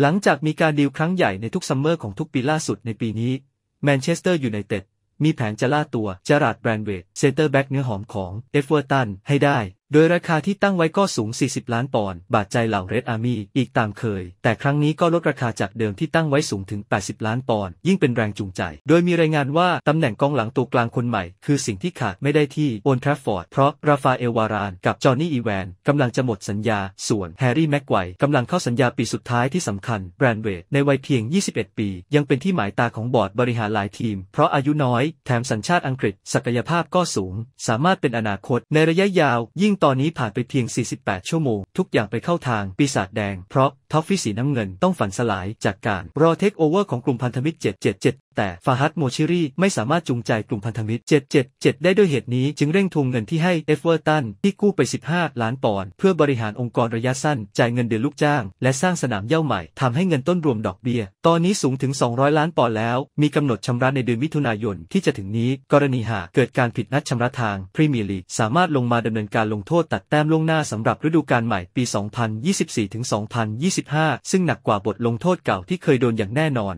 หลังจากมีการดีลครั้งใหญ่ในทุกซัมเมอร์ของทุกปีล่าสุดในปีนี้ แมนเชสเตอร์ยูไนเต็ด มีแผนจะล่าตัวจาราดแบรนเวด เซนเตอร์แบ็กเนื้อหอมของ เอฟเวอร์ตันให้ได้โดยราคาที่ตั้งไว้ก็สูง 40 ล้านปอนด์บาดใจเหล่าเรดอาร์มี่อีกตามเคย แต่ครั้งนี้ก็ลดราคาจากเดิมที่ตั้งไว้สูงถึง 80 ล้านปอนด์ยิ่งเป็นแรงจูงใจ โดยมีรายงานว่า ตำแหน่งกองหลังตัวกลางคนใหม่ คือสิ่งที่ขาดไม่ได้ที่โอนทรัฟฟอร์ดเพราะราฟาเอลวาราน กับจอห์นนี่อีแวนกำลังจะหมดสัญญา ส่วนแฮร์รี่แม็กไกวกำลังเข้าสัญญาปีสุดท้ายที่สำคัญแบรนด์เวดในวัยเพียง 21 ปี ยังเป็นที่หมายตาของบอร์ดบริหารหลายทีม เพราะอายุน้อยแถมสัญชาติอังกฤษศักยภาพก็สูง สามารถเป็นอนาคตในระยะยาว ยิ่ง่งตอนนี้ผ่านไปเพียง 48 ชั่วโมง ทุกอย่างไปเข้าทางปีศาจแดงเพราะท็อฟฟี่สีน้ำเงินต้องฝันสลายจากการรอเทคโอเวอร์ของกลุ่มพันธมิตร 777 แต่ฟาฮัดโมชิรีไม่สามารถจูงใจกลุ่มพันธมิตร 777 ได้ด้วยเหตุนี้จึงเร่งทวงเงินที่ให้เอฟเวอร์ตัน ที่กู้ไป 15 ล้านปอนด์เพื่อบริหารองค์กรระยะสั้นจ่ายเงินเดือนลูกจ้าง และสร้างสนามเย่าใหม่ทำให้เงินต้นรวมดอกเบี้ย ตอนนี้สูงถึง 200 ล้านปอนด์แล้ว มีกำหนดชำระในเดือนมิถุนายนที่จะถึงนี้ กรณีหากเกิดการผิดนัดชำระทางพรีเมียร์ลีกสามารถลงมาดำเนินการลงโทษตัดแต้มล่วงหน้าสำหรับฤดูกาลใหม่ปี 2024-2025 25ซึ่งหนักกว่าบทลงโทษเก่าที่เคยโดนอย่างแน่นอน